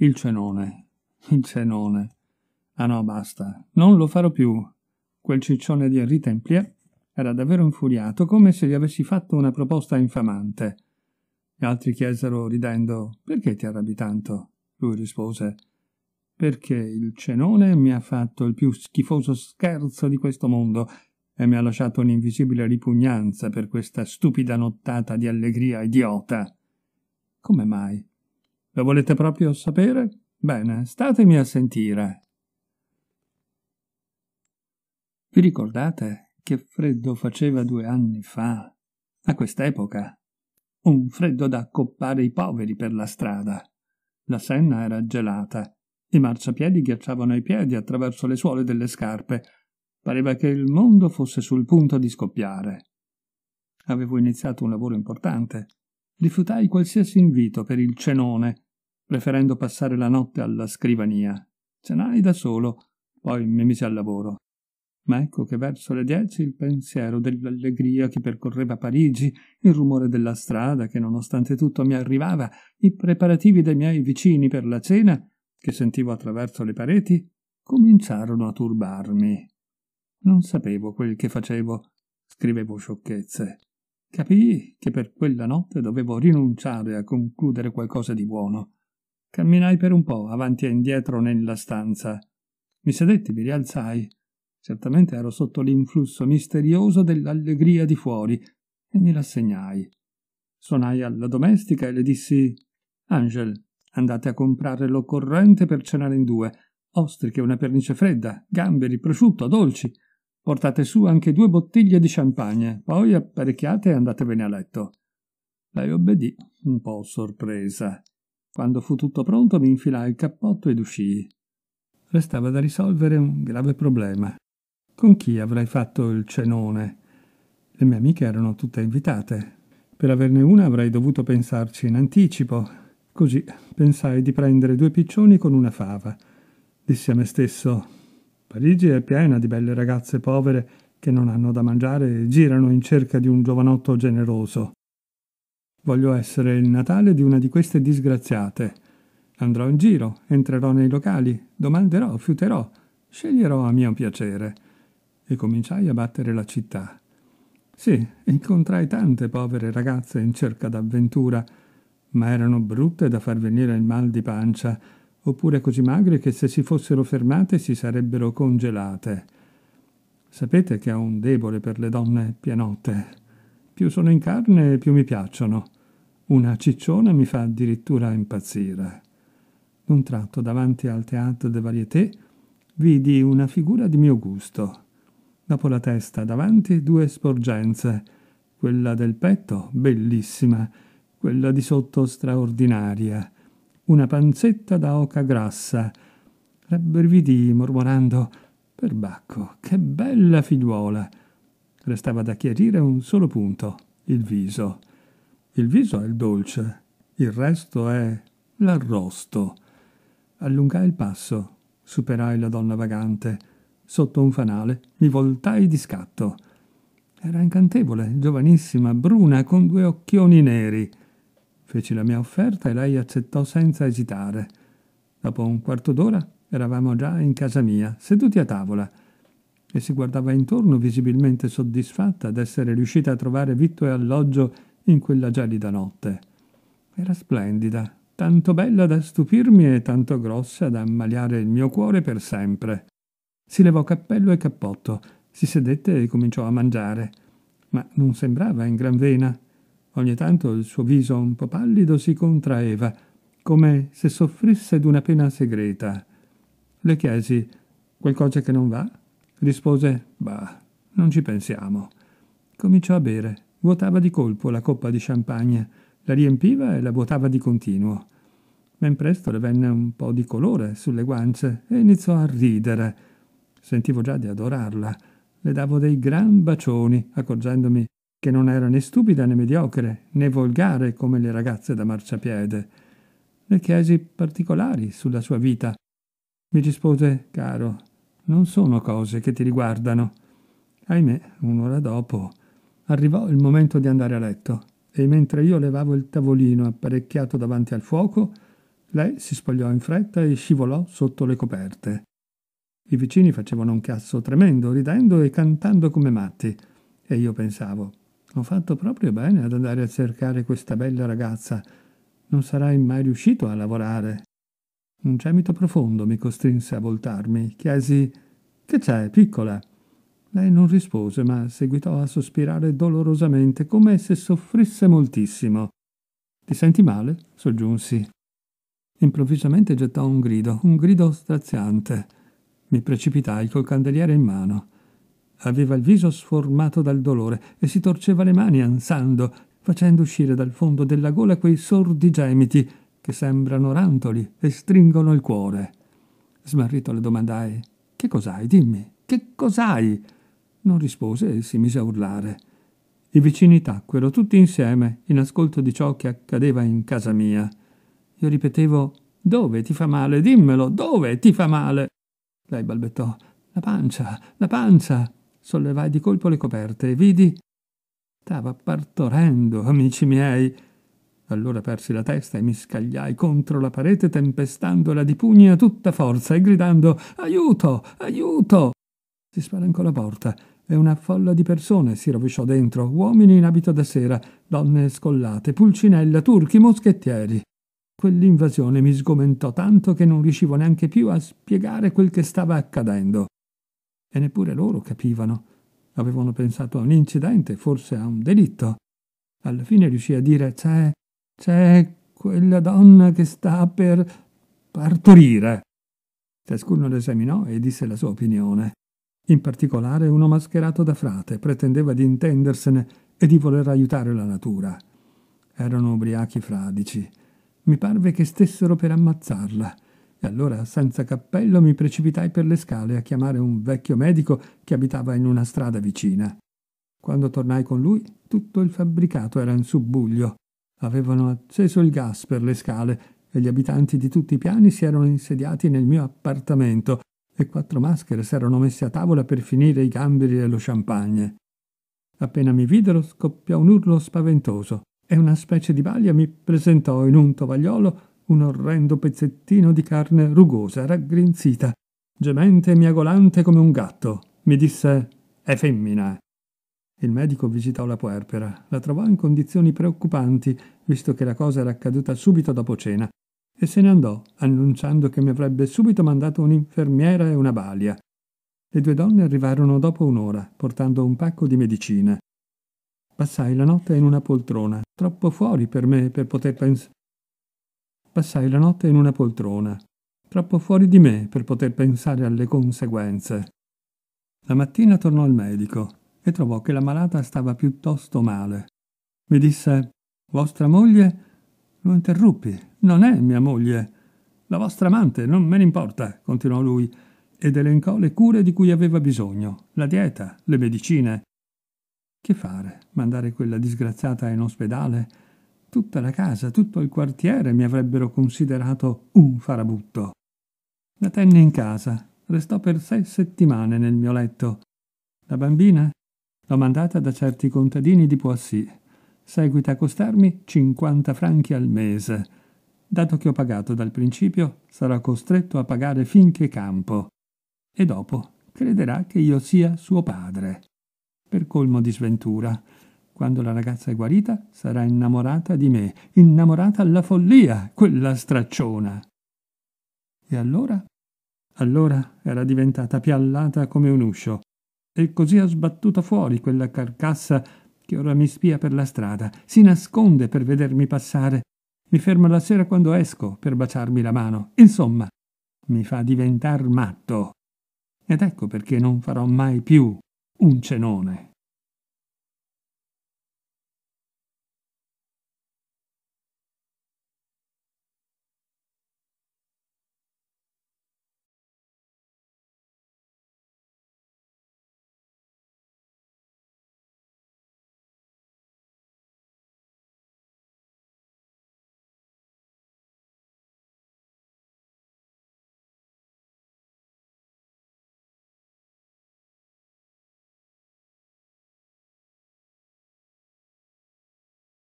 Il cenone. Il cenone. Ah no, basta. Non lo farò più. Quel ciccione di Henry Templier era davvero infuriato, come se gli avessi fatto una proposta infamante. Gli altri chiesero ridendo Perché ti arrabbi tanto? Lui rispose Perché il cenone mi ha fatto il più schifoso scherzo di questo mondo e mi ha lasciato un'invisibile ripugnanza per questa stupida nottata di allegria idiota. Come mai? Lo volete proprio sapere? Bene, statemi a sentire. Vi ricordate che freddo faceva due anni fa, a quest'epoca? Un freddo da accoppare i poveri per la strada. La Senna era gelata, i marciapiedi ghiacciavano i piedi attraverso le suole delle scarpe. Pareva che il mondo fosse sul punto di scoppiare. Avevo iniziato un lavoro importante, rifiutai qualsiasi invito per il cenone, preferendo passare la notte alla scrivania. Cenai da solo, poi mi misi al lavoro. Ma ecco che verso le dieci il pensiero dell'allegria che percorreva Parigi, il rumore della strada che nonostante tutto mi arrivava, i preparativi dei miei vicini per la cena, che sentivo attraverso le pareti, cominciarono a turbarmi. Non sapevo quel che facevo, scrivevo sciocchezze. Capii che per quella notte dovevo rinunciare a concludere qualcosa di buono. Camminai per un po' avanti e indietro nella stanza. Mi sedetti, mi rialzai. Certamente ero sotto l'influsso misterioso dell'allegria di fuori e mi rassegnai. Suonai alla domestica e le dissi: Angel, andate a comprare l'occorrente per cenare in due. Ostriche, una pernice fredda, gamberi, prosciutto, dolci. Portate su anche due bottiglie di champagne, poi apparecchiate e andatevene a letto. Lei obbedì, un po' sorpresa. Quando fu tutto pronto mi infilai il cappotto ed uscii. Restava da risolvere un grave problema. Con chi avrei fatto il cenone? Le mie amiche erano tutte invitate. Per averne una avrei dovuto pensarci in anticipo. Così pensai di prendere due piccioni con una fava. Dissi a me stesso Parigi è piena di belle ragazze povere che non hanno da mangiare e girano in cerca di un giovanotto generoso. Voglio essere il Natale di una di queste disgraziate. Andrò in giro, entrerò nei locali, domanderò, fiuterò, sceglierò a mio piacere. E cominciai a battere la città. Sì, incontrai tante povere ragazze in cerca d'avventura, ma erano brutte da far venire il mal di pancia oppure così magre che se si fossero fermate si sarebbero congelate. Sapete che ho un debole per le donne pianotte. Più sono in carne, più mi piacciono. Una cicciona mi fa addirittura impazzire. Un tratto, davanti al teatro de Varieté, vidi una figura di mio gusto. Dopo la testa, davanti, due sporgenze. Quella del petto, bellissima, quella di sotto, straordinaria una panzetta da oca grassa. Rabbrividì mormorando Perbacco, che bella figliuola! Restava da chiarire un solo punto, il viso. Il viso è il dolce, il resto è l'arrosto. Allungai il passo, superai la donna vagante. Sotto un fanale mi voltai di scatto. Era incantevole, giovanissima, bruna, con due occhioni neri. Feci la mia offerta e lei accettò senza esitare. Dopo un quarto d'ora eravamo già in casa mia, seduti a tavola, e si guardava intorno visibilmente soddisfatta d'essere riuscita a trovare vitto e alloggio in quella gelida notte. Era splendida, tanto bella da stupirmi e tanto grossa da ammaliare il mio cuore per sempre. Si levò cappello e cappotto, si sedette e cominciò a mangiare, ma non sembrava in gran vena. Ogni tanto il suo viso un po' pallido si contraeva, come se soffrisse d'una pena segreta. Le chiesi qualcosa che non va? Rispose, bah, non ci pensiamo. Cominciò a bere, vuotava di colpo la coppa di champagne, la riempiva e la vuotava di continuo. Ben presto le venne un po' di colore sulle guance e iniziò a ridere. Sentivo già di adorarla. Le davo dei gran bacioni, accorgendomi che non era né stupida né mediocre, né volgare come le ragazze da marciapiede. Le chiesi particolari sulla sua vita. Mi rispose, caro, non sono cose che ti riguardano. Ahimè, un'ora dopo arrivò il momento di andare a letto e mentre io levavo il tavolino apparecchiato davanti al fuoco, lei si spogliò in fretta e scivolò sotto le coperte. I vicini facevano un chiasso tremendo, ridendo e cantando come matti, e io pensavo, ho fatto proprio bene ad andare a cercare questa bella ragazza. Non sarai mai riuscito a lavorare. Un gemito profondo mi costrinse a voltarmi. Chiesi Che c'è, piccola? Lei non rispose, ma seguitò a sospirare dolorosamente, come se soffrisse moltissimo. Ti senti male? soggiunsi. Improvvisamente gettò un grido, un grido straziante. Mi precipitai col candeliere in mano. Aveva il viso sformato dal dolore e si torceva le mani ansando, facendo uscire dal fondo della gola quei sordi gemiti che sembrano rantoli e stringono il cuore. Smarrito le domandai: Che cos'hai? Dimmi, che cos'hai? Non rispose e si mise a urlare. I vicini tacquero tutti insieme in ascolto di ciò che accadeva in casa mia. Io ripetevo: Dove ti fa male? Dimmelo, dove ti fa male? Lei balbettò: La pancia, la pancia sollevai di colpo le coperte e vidi. Stava partorendo, amici miei. Allora persi la testa e mi scagliai contro la parete tempestandola di pugni a tutta forza e gridando Aiuto! Aiuto! Si spalancò la porta e una folla di persone si rovesciò dentro, uomini in abito da sera, donne scollate, pulcinella, turchi, moschettieri. Quell'invasione mi sgomentò tanto che non riuscivo neanche più a spiegare quel che stava accadendo. E neppure loro capivano. Avevano pensato a un incidente, forse a un delitto. Alla fine riuscì a dire c'è, c'è quella donna che sta per partorire. Ciascuno l'esaminò e disse la sua opinione. In particolare uno mascherato da frate pretendeva di intendersene e di voler aiutare la natura. Erano ubriachi fradici. Mi parve che stessero per ammazzarla. E allora, senza cappello, mi precipitai per le scale a chiamare un vecchio medico che abitava in una strada vicina. Quando tornai con lui, tutto il fabbricato era in subbuglio. Avevano acceso il gas per le scale e gli abitanti di tutti i piani si erano insediati nel mio appartamento e quattro maschere si erano messe a tavola per finire i gamberi e lo champagne. Appena mi videro scoppiò un urlo spaventoso e una specie di balia mi presentò in un tovagliolo un orrendo pezzettino di carne rugosa, raggrinzita, gemente e miagolante come un gatto. Mi disse «È femmina». Il medico visitò la puerpera, la trovò in condizioni preoccupanti, visto che la cosa era accaduta subito dopo cena, e se ne andò, annunciando che mi avrebbe subito mandato un'infermiera e una balia. Le due donne arrivarono dopo un'ora, portando un pacco di medicine. Passai la notte in una poltrona, troppo fuori per me per poter pensare passai la notte in una poltrona, troppo fuori di me per poter pensare alle conseguenze. La mattina tornò al medico e trovò che la malata stava piuttosto male. Mi disse Vostra moglie? Lo interruppi, non è mia moglie. La vostra amante, non me ne importa, continuò lui, ed elencò le cure di cui aveva bisogno, la dieta, le medicine. Che fare? Mandare quella disgraziata in ospedale? Tutta la casa, tutto il quartiere mi avrebbero considerato un farabutto. La tenne in casa, restò per sei settimane nel mio letto. La bambina l'ho mandata da certi contadini di Poissy. Seguita a costarmi 50 franchi al mese. Dato che ho pagato dal principio, sarà costretto a pagare finché campo. E dopo crederà che io sia suo padre. Per colmo di sventura, quando la ragazza è guarita, sarà innamorata di me, innamorata alla follia, quella stracciona. E allora? Allora era diventata piallata come un uscio, e così ha sbattuto fuori quella carcassa che ora mi spia per la strada, si nasconde per vedermi passare, mi ferma la sera quando esco per baciarmi la mano, insomma, mi fa diventar matto. Ed ecco perché non farò mai più un cenone.